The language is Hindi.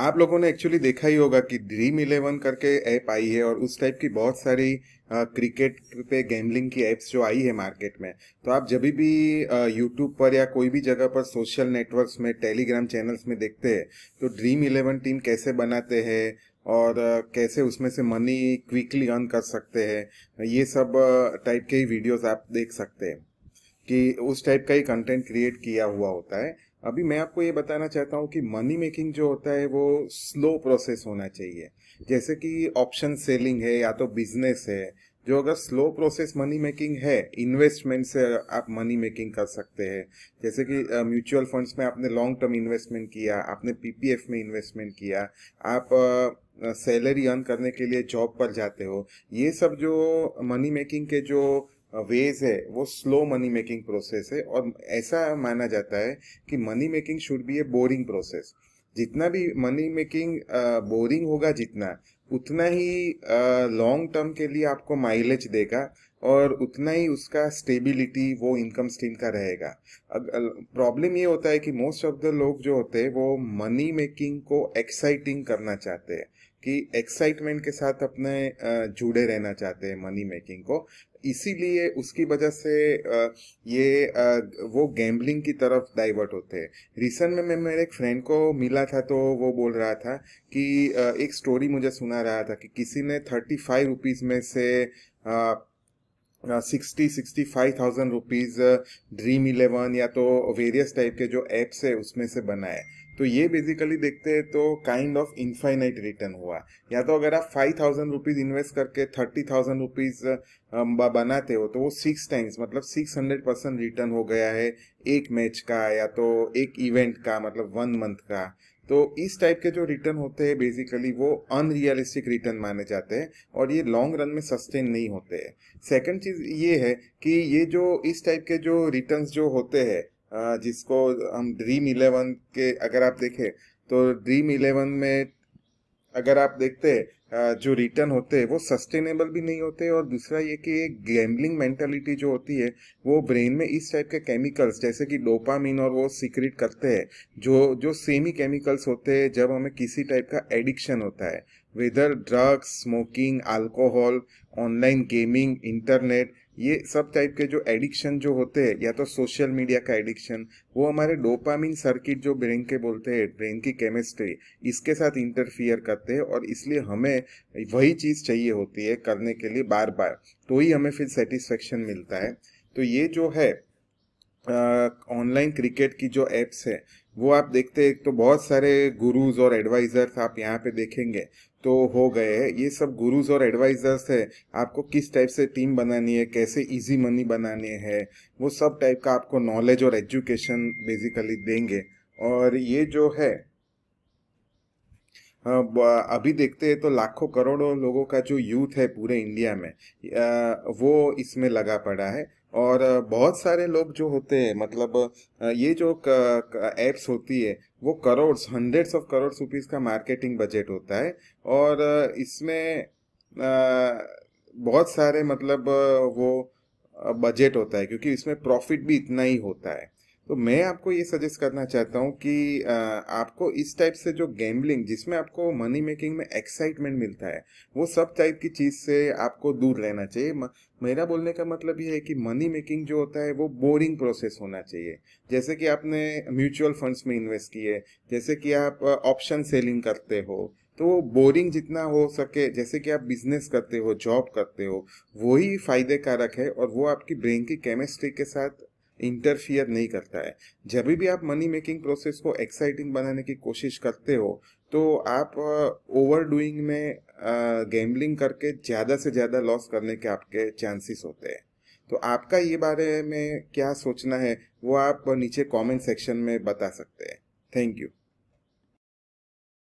आप लोगों ने एक्चुअली देखा ही होगा कि ड्रीम इलेवन करके ऐप आई है और उस टाइप की बहुत सारी क्रिकेट पे गेमलिंग की ऐप्स जो आई है मार्केट में तो आप जब भी यूट्यूब पर या कोई भी जगह पर सोशल नेटवर्क्स में टेलीग्राम चैनल्स में देखते हैं तो ड्रीम इलेवन टीम कैसे बनाते हैं और कैसे उसमें से मनी क्विकली अर्न कर सकते हैं ये सब टाइप के ही वीडियोस आप देख सकते हैं कि उस टाइप का ही कंटेंट क्रिएट किया हुआ होता है अभी मैं आपको ये बताना चाहता हूँ कि मनी मेकिंग जो होता है वो स्लो प्रोसेस होना चाहिए जैसे कि ऑप्शन सेलिंग है या तो बिजनेस है जो अगर स्लो प्रोसेस मनी मेकिंग है इन्वेस्टमेंट से आप मनी मेकिंग कर सकते हैं जैसे कि म्यूचुअल फंड्स में आपने लॉन्ग टर्म इन्वेस्टमेंट किया आपने पीपीएफ में इन्वेस्टमेंट किया आप सैलरी अर्न करने के लिए जॉब पर जाते हो ये सब जो मनी मेकिंग के जो वेज है वो स्लो मनी मेकिंग प्रोसेस है और ऐसा माना जाता है कि money making should be a boring process जितना भी मनी मेकिंग बोरिंग होगा जितना उतना ही लॉन्ग टर्म के लिए आपको माइलेज देगा और उतना ही उसका स्टेबिलिटी वो इनकम स्ट्रीम का रहेगा प्रॉब्लम ये होता है कि मोस्ट ऑफ द लोग जो होते हैं वो मनी मेकिंग को एक्साइटिंग करना चाहते हैं कि एक्साइटमेंट के साथ अपने जुड़े रहना चाहते हैं मनी मेकिंग को इसीलिए उसकी वजह से ये वो गैम्बलिंग की तरफ डाइवर्ट होते हैं रिसेंट में मैं मेरे एक फ्रेंड को मिला था तो वो बोल रहा था कि एक स्टोरी मुझे सुना रहा था कि किसी ने थर्टी फाइव रुपीज़ में से sixty sixty five thousand rupees Dream Eleven या तो वेरियस टाइप के जो एप्स है उसमें से बना है तो ये बेसिकली देखते हैं तो काइंड ऑफ इन्फाइनाइट रिटर्न हुआ या तो अगर आप फाइव थाउजेंड रुपीज़ इन्वेस्ट करके थर्टी थाउजेंड रुपीज़ बनाते हो तो वो सिक्स टाइम्स मतलब सिक्स हंड्रेड परसेंट रिटर्न हो गया है एक मैच का या तो एक इवेंट का मतलब वन मंथ का तो इस टाइप के जो रिटर्न होते हैं बेसिकली वो अनरियलिस्टिक रिटर्न माने जाते हैं और ये लॉन्ग रन में सस्टेन नहीं होते हैं सेकंड चीज़ ये है कि ये जो इस टाइप के जो रिटर्न्स जो होते हैं जिसको हम ड्रीम इलेवन के अगर आप देखें तो ड्रीम इलेवन में अगर आप देखते हैं जो रिटर्न होते हैं वो सस्टेनेबल भी नहीं होते और दूसरा ये कि एक गैम्बलिंग मेंटेलिटी जो होती है वो ब्रेन में इस टाइप के केमिकल्स जैसे कि डोपामिन और वो सीक्रेट करते हैं जो जो सेम ही केमिकल्स होते हैं जब हमें किसी टाइप का एडिक्शन होता है whether drugs smoking alcohol online gaming internet ये सब टाइप के जो एडिक्शन जो होते हैं या तो सोशल मीडिया का एडिक्शन वो हमारे डोपामिन सर्किट जो ब्रेन के बोलते हैं ब्रेन की केमिस्ट्री इसके साथ इंटरफियर करते हैं और इसलिए हमें वही चीज़ चाहिए होती है करने के लिए बार बार तो ही हमें फिर सेटिस्फेक्शन मिलता है तो ये जो है ऑनलाइन क्रिकेट की जो एप्स है वो आप देखते हैं तो बहुत सारे गुरुज और एडवाइजर्स आप यहाँ पे देखेंगे तो हो गए ये सब गुरुज और एडवाइजर्स है आपको किस टाइप से टीम बनानी है कैसे इजी मनी बनानी है वो सब टाइप का आपको नॉलेज और एजुकेशन बेसिकली देंगे और ये जो है हाँ, अभी देखते हैं तो लाखों करोड़ों लोगों का जो यूथ है पूरे इंडिया में वो इसमें लगा पड़ा है और बहुत सारे लोग जो होते हैं मतलब ये जो एप्स होती है वो crore hundreds of crore rupees का मार्केटिंग बजट होता है और इसमें बहुत सारे मतलब वो बजट होता है क्योंकि इसमें प्रॉफिट भी इतना ही होता है तो मैं आपको ये सजेस्ट करना चाहता हूँ कि आपको इस टाइप से जो गैम्बलिंग जिसमें आपको मनी मेकिंग में एक्साइटमेंट मिलता है वो सब टाइप की चीज़ से आपको दूर रहना चाहिए म, मेरा बोलने का मतलब ये है कि मनी मेकिंग जो होता है वो बोरिंग प्रोसेस होना चाहिए जैसे कि आपने म्यूचुअल फंड्स में इन्वेस्ट किए जैसे कि आप ऑप्शन सेलिंग करते हो तो वो बोरिंग जितना हो सके जैसे कि आप बिजनेस करते हो जॉब करते हो वही फ़ायदे कारक है और वो आपकी ब्रेन की केमिस्ट्री के साथ इंटरफियर नहीं करता है जब भी आप मनी मेकिंग प्रोसेस को एक्साइटिंग बनाने की कोशिश करते हो तो आप ओवर डूइंग में गैम्बलिंग करके ज़्यादा से ज़्यादा लॉस करने के आपके चांसेस होते हैं तो आपका ये बारे में क्या सोचना है वो आप नीचे कमेंट सेक्शन में बता सकते हैं थैंक यू